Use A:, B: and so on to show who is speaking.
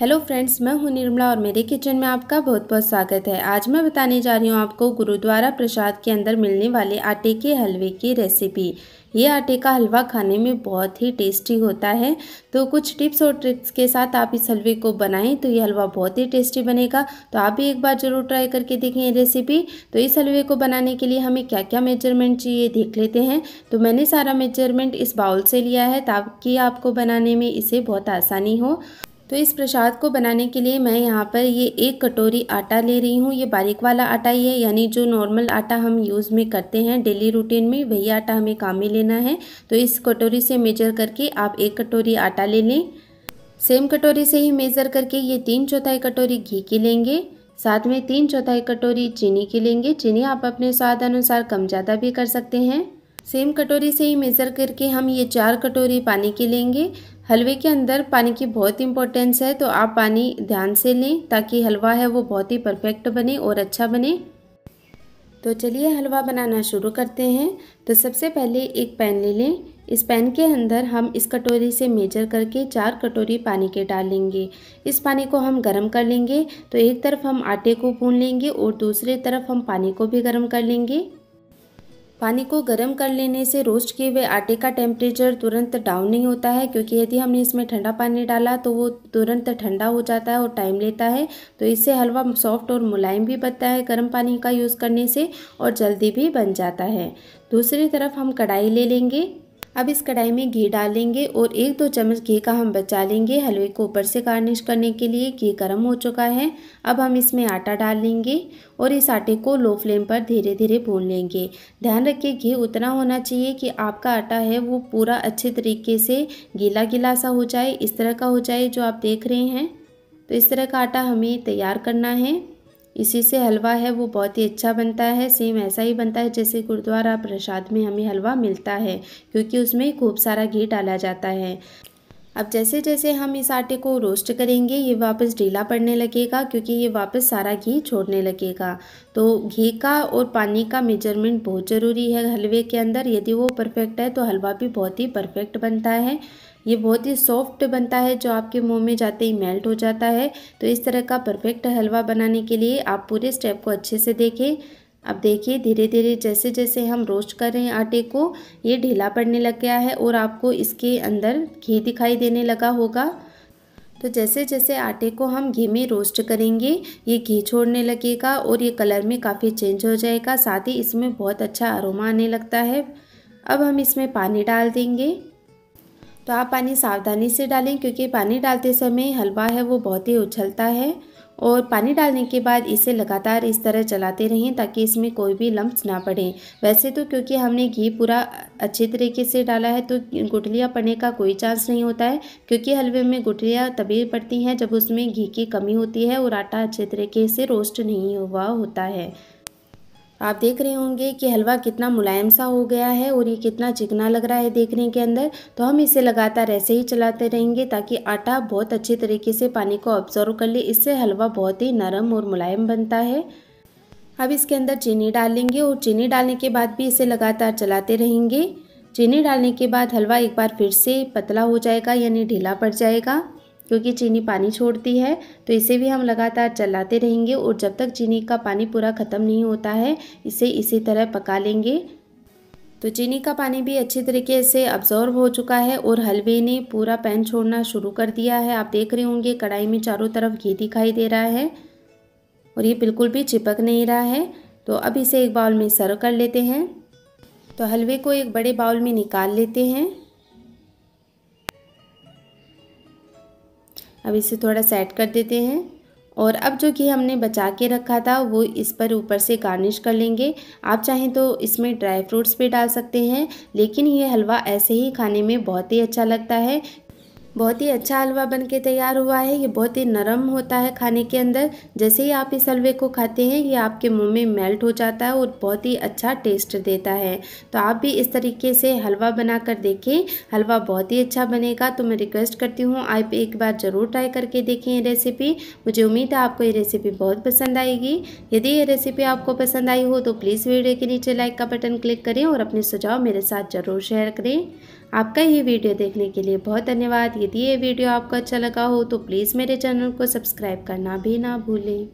A: hello friends मैं हूं निर्मला और मेरे किचन में आपका बहुत बहुत स्वागत है आज मैं बताने जा रही हूं आपको गुरुद्वारा प्रसाद के अंदर मिलने वाले आटे के हलवे की रेसिपी ये आटे का हलवा खाने में बहुत ही टेस्टी होता है तो कुछ टिप्स और ट्रिक्स के साथ आप इस हलवे को बनाएं तो ये हलवा बहुत ही टेस्टी बनेगा तो आप भी एक बार ज़रूर ट्राई करके देखें ये रेसिपी तो इस हलवे को बनाने के लिए हमें क्या क्या मेजरमेंट चाहिए देख लेते हैं तो मैंने सारा मेजरमेंट इस बाउल से लिया है ताकि आपको बनाने में इसे बहुत आसानी हो तो इस प्रसाद को बनाने के लिए मैं यहाँ पर ये एक कटोरी आटा ले रही हूँ ये बारीक वाला आटा ही है यानी जो नॉर्मल आटा हम यूज़ में करते हैं डेली रूटीन में वही आटा हमें काम में लेना है तो इस कटोरी से मेजर करके आप एक कटोरी आटा ले लें सेम कटोरी से ही मेज़र करके ये तीन चौथाई कटोरी घी की लेंगे साथ में तीन चौथाई कटोरी चीनी की लेंगे चीनी आप अपने स्वाद अनुसार कम ज़्यादा भी कर सकते हैं सेम कटोरी से ही मेज़र करके हम ये चार कटोरी पानी के लेंगे हलवे के अंदर पानी की बहुत इंपॉर्टेंस है तो आप पानी ध्यान से लें ताकि हलवा है वो बहुत ही परफेक्ट बने और अच्छा बने तो चलिए हलवा बनाना शुरू करते हैं तो सबसे पहले एक पैन ले लें इस पैन के अंदर हम इस कटोरी से मेजर करके चार कटोरी पानी के डालेंगे इस पानी को हम गर्म कर लेंगे तो एक तरफ हम आटे को भून लेंगे और दूसरे तरफ हम पानी को भी गर्म कर लेंगे पानी को गर्म कर लेने से रोस्ट किए हुए आटे का टेम्परेचर तुरंत डाउन नहीं होता है क्योंकि यदि हमने इसमें ठंडा पानी डाला तो वो तुरंत ठंडा हो जाता है और टाइम लेता है तो इससे हलवा सॉफ्ट और मुलायम भी बनता है गर्म पानी का यूज़ करने से और जल्दी भी बन जाता है दूसरी तरफ हम कढ़ाई ले लेंगे अब इस कढ़ाई में घी डालेंगे और एक दो चम्मच घी का हम बचा लेंगे हलवे को ऊपर से गार्निश करने के लिए घी गर्म हो चुका है अब हम इसमें आटा डाल लेंगे और इस आटे को लो फ्लेम पर धीरे धीरे भून लेंगे ध्यान रखिए घी उतना होना चाहिए कि आपका आटा है वो पूरा अच्छे तरीके से गीला गीला सा हो जाए इस तरह का हो जाए जो आप देख रहे हैं तो इस तरह का आटा हमें तैयार करना है इसी से हलवा है वो बहुत ही अच्छा बनता है सेम ऐसा ही बनता है जैसे गुरुद्वारा प्रसाद में हमें हलवा मिलता है क्योंकि उसमें खूब सारा घी डाला जाता है अब जैसे जैसे हम इस आटे को रोस्ट करेंगे ये वापस ढीला पड़ने लगेगा क्योंकि ये वापस सारा घी छोड़ने लगेगा तो घी का और पानी का मेजरमेंट बहुत ज़रूरी है हलवे के अंदर यदि वो परफेक्ट है तो हलवा भी बहुत ही परफेक्ट बनता है ये बहुत ही सॉफ्ट बनता है जो आपके मुंह में जाते ही मेल्ट हो जाता है तो इस तरह का परफेक्ट हलवा बनाने के लिए आप पूरे स्टेप को अच्छे से देखें अब देखिए धीरे धीरे जैसे जैसे हम रोस्ट कर रहे हैं आटे को ये ढीला पड़ने लग गया है और आपको इसके अंदर घी दिखाई देने लगा होगा तो जैसे जैसे आटे को हम घी में रोस्ट करेंगे ये घी छोड़ने लगेगा और ये कलर में काफ़ी चेंज हो जाएगा साथ ही इसमें बहुत अच्छा अरोमा आने लगता है अब हम इसमें पानी डाल देंगे तो आप पानी सावधानी से डालें क्योंकि पानी डालते समय हलवा है वो बहुत ही उछलता है और पानी डालने के बाद इसे लगातार इस तरह चलाते रहें ताकि इसमें कोई भी लम्ब ना पड़े वैसे तो क्योंकि हमने घी पूरा अच्छे तरीके से डाला है तो गुठलियाँ पड़ने का कोई चांस नहीं होता है क्योंकि हलवे में गुठलियाँ तभी पड़ती हैं जब उसमें घी की कमी होती है और आटा अच्छे तरीके से रोस्ट नहीं हुआ होता है आप देख रहे होंगे कि हलवा कितना मुलायम सा हो गया है और ये कितना चिकना लग रहा है देखने के अंदर तो हम इसे लगातार ऐसे ही चलाते रहेंगे ताकि आटा बहुत अच्छे तरीके से पानी को ऑब्जर्व कर ले इससे हलवा बहुत ही नरम और मुलायम बनता है अब इसके अंदर चीनी डालेंगे और चीनी डालने के बाद भी इसे लगातार चलाते रहेंगे चीनी डालने के बाद हलवा एक बार फिर से पतला हो जाएगा यानी ढीला पड़ जाएगा क्योंकि चीनी पानी छोड़ती है तो इसे भी हम लगातार चलाते रहेंगे और जब तक चीनी का पानी पूरा ख़त्म नहीं होता है इसे इसी तरह पका लेंगे तो चीनी का पानी भी अच्छी तरीके से अब्जॉर्व हो चुका है और हलवे ने पूरा पैन छोड़ना शुरू कर दिया है आप देख रहे होंगे कढ़ाई में चारों तरफ घी दिखाई दे रहा है और ये बिल्कुल भी चिपक नहीं रहा है तो अब इसे एक बाउल में सर्व कर लेते हैं तो हलवे को एक बड़े बाउल में निकाल लेते हैं अब इसे थोड़ा सेट कर देते हैं और अब जो घी हमने बचा के रखा था वो इस पर ऊपर से गार्निश कर लेंगे आप चाहें तो इसमें ड्राई फ्रूट्स भी डाल सकते हैं लेकिन ये हलवा ऐसे ही खाने में बहुत ही अच्छा लगता है बहुत ही अच्छा हलवा बन के तैयार हुआ है ये बहुत ही नरम होता है खाने के अंदर जैसे ही आप इस हलवे को खाते हैं ये आपके मुंह में मेल्ट हो जाता है और बहुत ही अच्छा टेस्ट देता है तो आप भी इस तरीके से हलवा बना कर देखें हलवा बहुत ही अच्छा बनेगा तो मैं रिक्वेस्ट करती हूँ आप एक बार ज़रूर ट्राई करके देखें ये रेसिपी मुझे उम्मीद है आपको ये रेसिपी बहुत पसंद आएगी यदि ये रेसिपी आपको पसंद आई हो तो प्लीज़ वीडियो के नीचे लाइक का बटन क्लिक करें और अपने सुझाव मेरे साथ ज़रूर शेयर करें आपका ये वीडियो देखने के लिए बहुत धन्यवाद यदि ये वीडियो आपको अच्छा लगा हो तो प्लीज़ मेरे चैनल को सब्सक्राइब करना भी ना भूलें